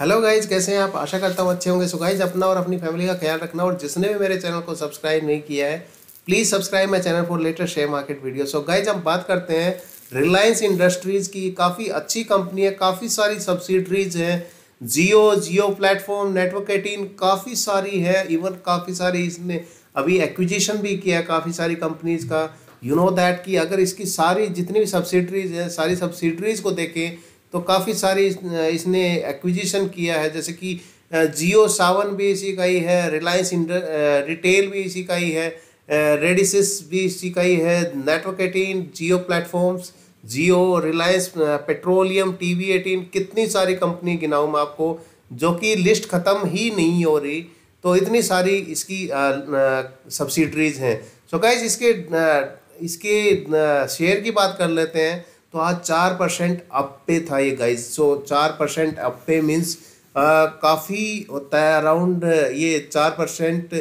hello guys कैसे हैं आप आशा करता हूँ अच्छे होंगे सो गाइज अपना और अपनी फैमिली का ख्याल रखना और जिसने भी मेरे चैनल को सब्सक्राइब नहीं किया है please subscribe my channel for latest share market video so guys हम बात करते हैं रिलायंस इंडस्ट्रीज़ की काफ़ी अच्छी कंपनी है काफ़ी सारी सब्सिडरीज हैं Jio Jio platform network eighteen काफ़ी सारी है इवन काफ़ी सारी इसने अभी एक्विजिशन भी किया है काफ़ी सारी कंपनीज़ का यू नो दैट कि अगर इसकी सारी जितनी भी सब्सिडरीज हैं सारी सब्सिडरीज़ को देखें तो काफ़ी सारी इसने एक्विजिशन किया है जैसे कि जियो सावन भी इसी का ही है रिलायंस रिटेल भी इसी का ही है रेडिसिस भी इसी का ही है network eighteen Jio platforms Jio Reliance petroleum T V eighteen कितनी सारी कंपनी गिनाऊँ मैं आपको जो कि लिस्ट ख़त्म ही नहीं हो रही तो इतनी सारी इसकी सब्सिडरीज हैं सो so गाइज इसके इसके शेयर की बात कर लेते हैं तो आज चार परसेंट अप पे था ये गाइज सो चार परसेंट अप पे मीन्स काफ़ी होता है अराउंड ये चार परसेंट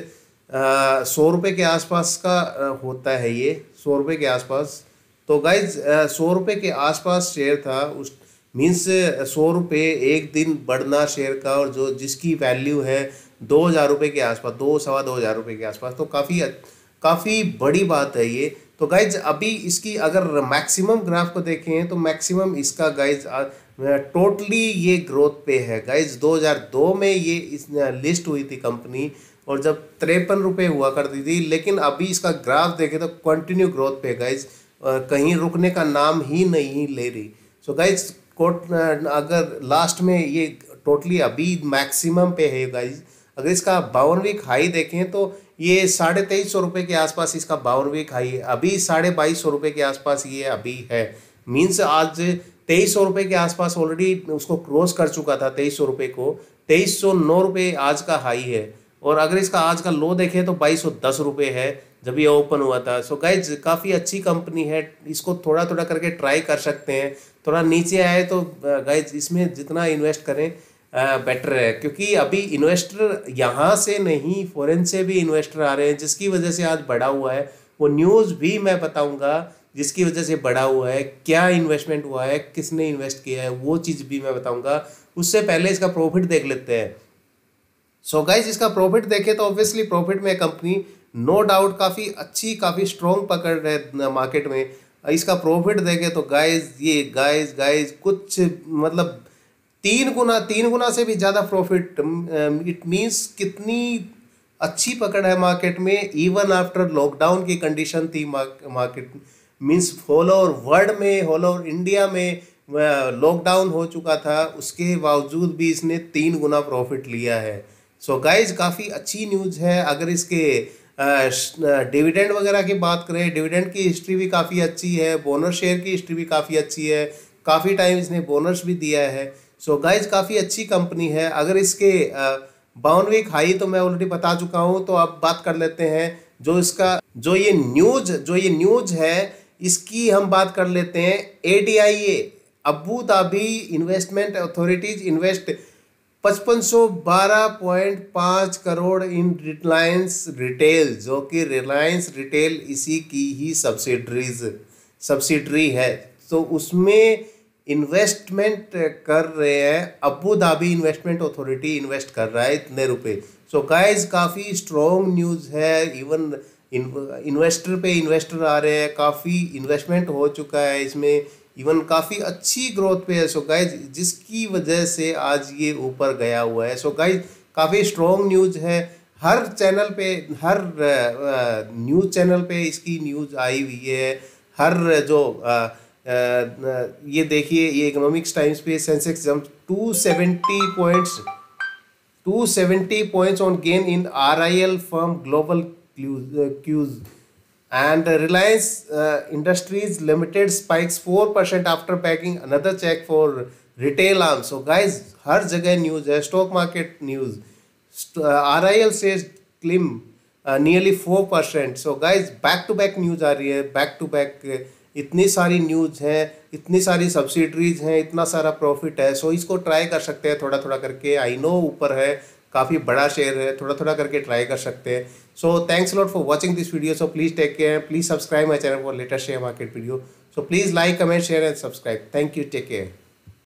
सौ रुपये के आसपास का आ, होता है ये सौ रुपये के आसपास तो गाइज सौ रुपये के आसपास शेयर था उस मीन्स सौ रुपये एक दिन बढ़ना शेयर का और जो जिसकी वैल्यू है दो हज़ार रुपये के आसपास दो सवा दो हज़ार रुपये के आसपास तो काफ़ी काफ़ी बड़ी बात है ये तो गाइज अभी इसकी अगर मैक्सिमम ग्राफ को देखें तो मैक्सिमम इसका गाइज टोटली ये ग्रोथ पे है गाइज 2002 में ये इस लिस्ट हुई थी कंपनी और जब तिरपन रुपये हुआ करती थी लेकिन अभी इसका ग्राफ देखें तो कंटिन्यू ग्रोथ पे गाइज कहीं रुकने का नाम ही नहीं ले रही सो गाइज कोट अगर लास्ट में ये टोटली अभी मैक्सिमम पे है गाइज अगर इसका बावनवीं हाई देखें तो ये साढ़े तेईस सौ रुपये के आसपास इसका बावरवेक हाई है अभी साढ़े बाईस सौ रुपये के आसपास ये अभी है मीन्स आज तेईस सौ रुपये के आसपास ऑलरेडी उसको क्रॉस कर चुका था तेईस सौ रुपये को तेईस सौ नौ रुपये आज का हाई है और अगर इसका आज का लो देखें तो बाईस सौ दस रुपये है जब ये ओपन हुआ था सो गाइज काफ़ी अच्छी कंपनी है इसको थोड़ा थोड़ा करके ट्राई कर सकते हैं थोड़ा नीचे आए तो गाइज uh, इसमें जितना इन्वेस्ट करें बेटर है क्योंकि अभी इन्वेस्टर यहाँ से नहीं फॉरेन से भी इन्वेस्टर आ रहे हैं जिसकी वजह से आज बढ़ा हुआ है वो न्यूज़ भी मैं बताऊँगा जिसकी वजह से बढ़ा हुआ है क्या इन्वेस्टमेंट हुआ है किसने इन्वेस्ट किया है वो चीज़ भी मैं बताऊँगा उससे पहले इसका प्रॉफिट देख लेते हैं सो so गाइज इसका प्रॉफिट देखें तो ऑब्वियसली प्रॉफिट में कंपनी नो डाउट काफ़ी अच्छी काफ़ी स्ट्रॉन्ग पकड़ रहे मार्केट में इसका प्रॉफिट देखें तो गाइज ये गाइज गाइज कुछ मतलब तीन गुना तीन गुना से भी ज़्यादा प्रॉफिट इट मीन्स कितनी अच्छी पकड़ है मार्केट में इवन आफ्टर लॉकडाउन की कंडीशन थी market means whole over world में होल ओवर इंडिया में लॉकडाउन uh, हो चुका था उसके बावजूद भी इसने तीन गुना प्रॉफिट लिया है सो so गाइज काफ़ी अच्छी न्यूज़ है अगर इसके डिविडेंड uh, uh, वगैरह की बात करें डिविडेंड की हिस्ट्री भी काफ़ी अच्छी है बोनस शेयर की हिस्ट्री भी काफ़ी अच्छी है काफ़ी टाइम इसने बोनस भी दिया है सो गाइज काफ़ी अच्छी कंपनी है अगर इसके वीक खाई तो मैं ऑलरेडी बता चुका हूँ तो अब बात कर लेते हैं जो इसका जो ये न्यूज जो ये न्यूज है इसकी हम बात कर लेते हैं A D I A Abu Dhabi investment authorities invest पचपन सौ बारह पॉइंट पाँच करोड़ इन रिलायंस रिटेल जो कि रिलायंस रिटेल इसी की ही सब्सिडरीज सब्सिडरी है तो उसमें इन्वेस्टमेंट uh, कर रहे हैं Abu Dhabi investment authority invest कर रहा है इतने रुपए सो गाइस काफ़ी स्ट्रॉन्ग न्यूज़ है इवन इन्वेस्टर पे इन्वेस्टर आ रहे हैं काफ़ी इन्वेस्टमेंट हो चुका है इसमें इवन काफ़ी अच्छी ग्रोथ पे है सो गाइज जिसकी वजह से आज ये ऊपर गया हुआ है सो गाइज काफ़ी स्ट्रॉन्ग न्यूज़ है हर चैनल पे हर न्यूज़ uh, चैनल uh, पे इसकी न्यूज़ आई हुई है हर जो आ, ये देखिए ये इकोनॉमिक्स टाइम्स पे Sensex jump 270 points seventy points on gain in R I L firm global cues and Reliance Industries Limited spikes four percent after packing another cheque for retail arm so guys हर जगह news है stock market news R I L से climb nearly four percent so guys back to back news आ रही है back to back इतनी सारी news हैं इतनी सारी सब्सिडरीज हैं इतना सारा प्रॉफिट है सो इसको ट्राई कर सकते हैं थोड़ा थोड़ा करके आई नो ऊपर है काफ़ी बड़ा शेयर है थोड़ा थोड़ा करके ट्राई कर सकते हैं so thanks lot for watching this video so please take care please subscribe my channel for latest share market video so please like comment share and subscribe thank you take care